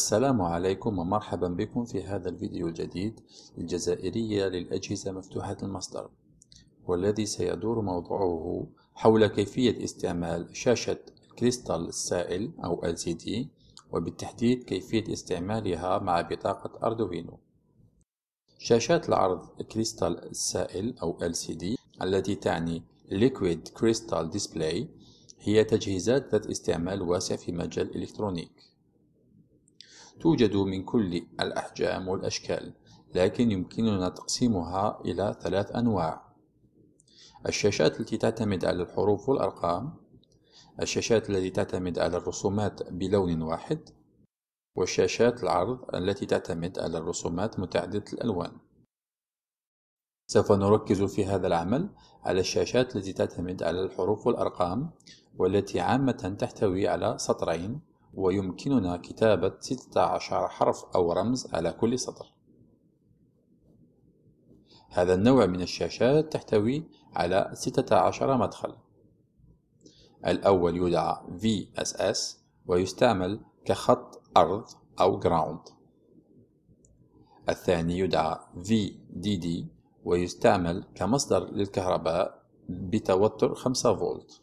السلام عليكم ومرحبا بكم في هذا الفيديو الجديد الجزائرية للأجهزة مفتوحة المصدر والذي سيدور موضوعه حول كيفية استعمال شاشة الكريستال السائل أو LCD وبالتحديد كيفية استعمالها مع بطاقة أردوينو شاشات العرض كريستال السائل أو LCD التي تعني Liquid Crystal Display هي تجهيزات ذات استعمال واسع في مجال الإلكترونيك توجد من كل الأحجام والأشكال لكن يمكننا تقسيمها إلى ثلاث أنواع الشاشات التي تعتمد على الحروف والأرقام الشاشات التي تعتمد على الرسومات بلون واحد والشاشات العرض التي تعتمد على الرسومات متعددة الألوان سوف نركز في هذا العمل على الشاشات التي تعتمد على الحروف والأرقام والتي عامة تحتوي على سطرين ويمكننا كتابة 16 حرف أو رمز على كل سطر هذا النوع من الشاشات تحتوي على 16 مدخل الأول يدعى VSS ويستعمل كخط أرض أو ground الثاني يدعى VDD ويستعمل كمصدر للكهرباء بتوتر 5 فولت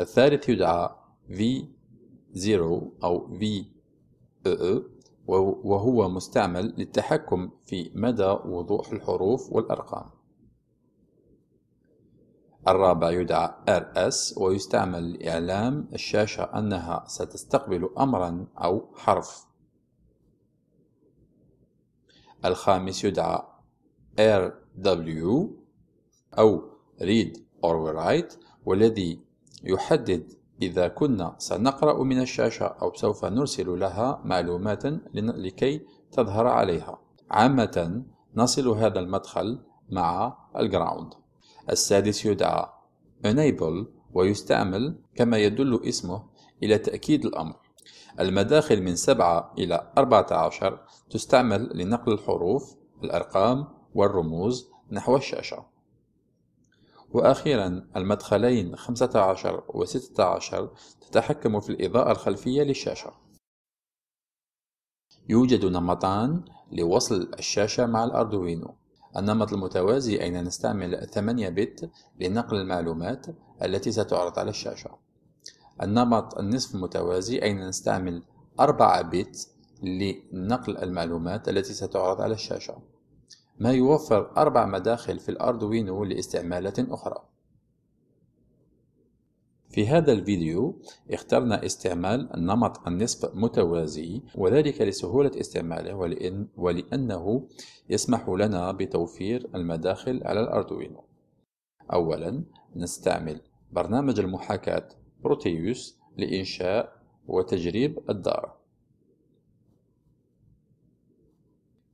الثالث يدعى VDD 0 أو VEE e، وهو مستعمل للتحكم في مدى وضوح الحروف والأرقام الرابع يدعى RS ويستعمل لإعلام الشاشة أنها ستستقبل أمرا أو حرف الخامس يدعى RW أو Read or Write والذي يحدد إذا كنا سنقرأ من الشاشة أو سوف نرسل لها معلومات لكي تظهر عليها عامة نصل هذا المدخل مع الجراوند السادس يدعى enable ويستعمل كما يدل اسمه إلى تأكيد الأمر المداخل من 7 إلى 14 تستعمل لنقل الحروف الأرقام والرموز نحو الشاشة وأخيرا المدخلين 15 و 16 تتحكم في الإضاءة الخلفية للشاشة يوجد نمطان لوصل الشاشة مع الأردوينو النمط المتوازي أين نستعمل 8 بت لنقل المعلومات التي ستعرض على الشاشة النمط النصف متوازي أين نستعمل 4 بت لنقل المعلومات التي ستعرض على الشاشة ما يوفر أربع مداخل في الأردوينو لاستعمالات أخرى في هذا الفيديو اخترنا استعمال نمط النصف متوازي وذلك لسهولة استعماله ولأن ولأنه يسمح لنا بتوفير المداخل على الأردوينو أولا نستعمل برنامج المحاكاة بروتيوس لإنشاء وتجريب الدار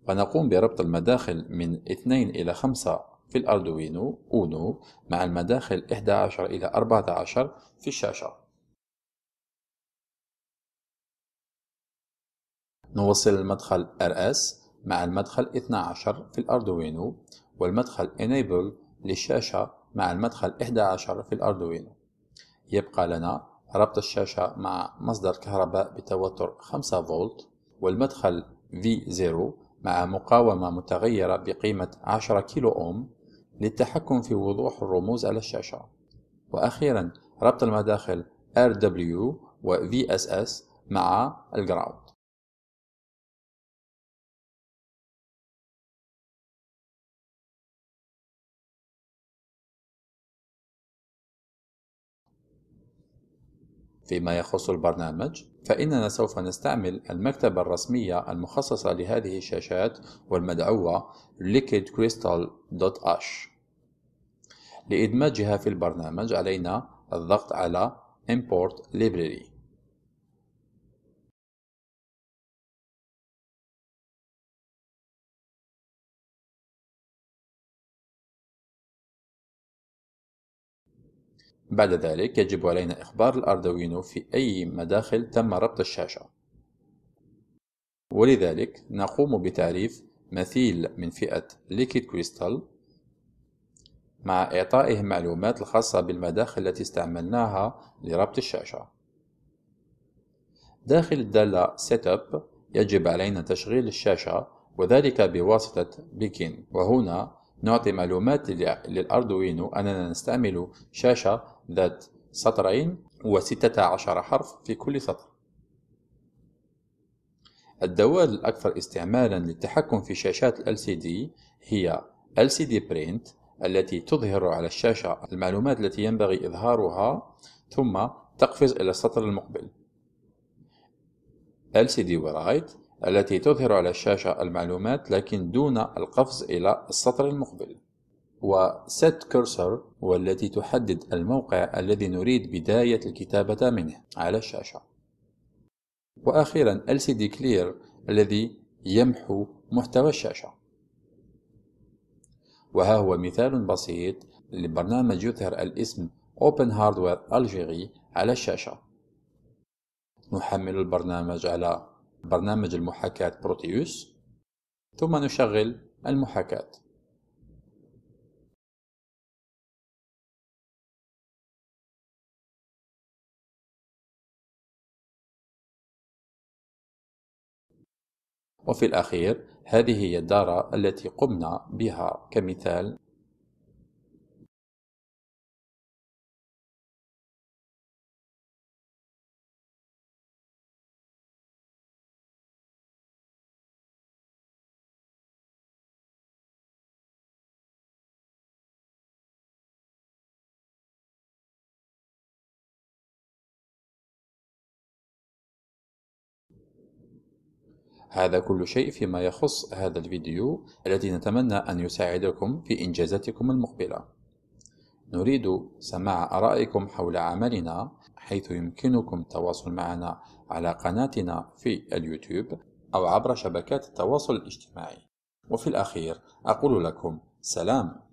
فنقوم بربط المداخل من 2 إلى 5 في الأردوينو أونو مع المداخل 11 إلى 14 في الشاشة نوصل المدخل RS مع المدخل 12 في الأردوينو والمدخل Enable للشاشة مع المدخل 11 في الأردوينو يبقى لنا ربط الشاشة مع مصدر كهرباء بتوتر 5 فولت والمدخل V0 مع مقاومة متغيرة بقيمة 10 كيلو أوم للتحكم في وضوح الرموز على الشاشة وأخيرا ربط المداخل RW و VSS مع الجراوند فيما يخص البرنامج فإننا سوف نستعمل المكتبة الرسمية المخصصة لهذه الشاشات والمدعوة liquidcrystal.ash لإدماجها في البرنامج علينا الضغط على Import Library بعد ذلك يجب علينا إخبار الأردوينو في أي مداخل تم ربط الشاشة ولذلك نقوم بتعريف مثيل من فئة ليكيد كريستال مع إعطائه معلومات الخاصة بالمداخل التي استعملناها لربط الشاشة داخل الدالة Setup يجب علينا تشغيل الشاشة وذلك بواسطة Begin وهنا نعطي معلومات للأردوينو أننا نستعمل شاشة ذات سطرين وستة عشر حرف في كل سطر الدوال الأكثر استعمالا للتحكم في شاشات LCD هي LCD Print التي تظهر على الشاشة المعلومات التي ينبغي إظهارها ثم تقفز إلى السطر المقبل LCD Write التي تظهر على الشاشة المعلومات لكن دون القفز إلى السطر المقبل set cursor والتي تحدد الموقع الذي نريد بداية الكتابة منه على الشاشة وأخيرا LCD Clear الذي يمحو محتوى الشاشة وها هو مثال بسيط لبرنامج يظهر الاسم Open Hardware Algeria على الشاشة نحمل البرنامج على برنامج المحاكاة بروتيوس ثم نشغل المحاكاة وفي الأخير هذه هي الدارة التي قمنا بها كمثال هذا كل شيء فيما يخص هذا الفيديو الذي نتمنى أن يساعدكم في إنجازاتكم المقبلة نريد سماع آرائكم حول عملنا حيث يمكنكم التواصل معنا على قناتنا في اليوتيوب أو عبر شبكات التواصل الاجتماعي وفي الأخير أقول لكم سلام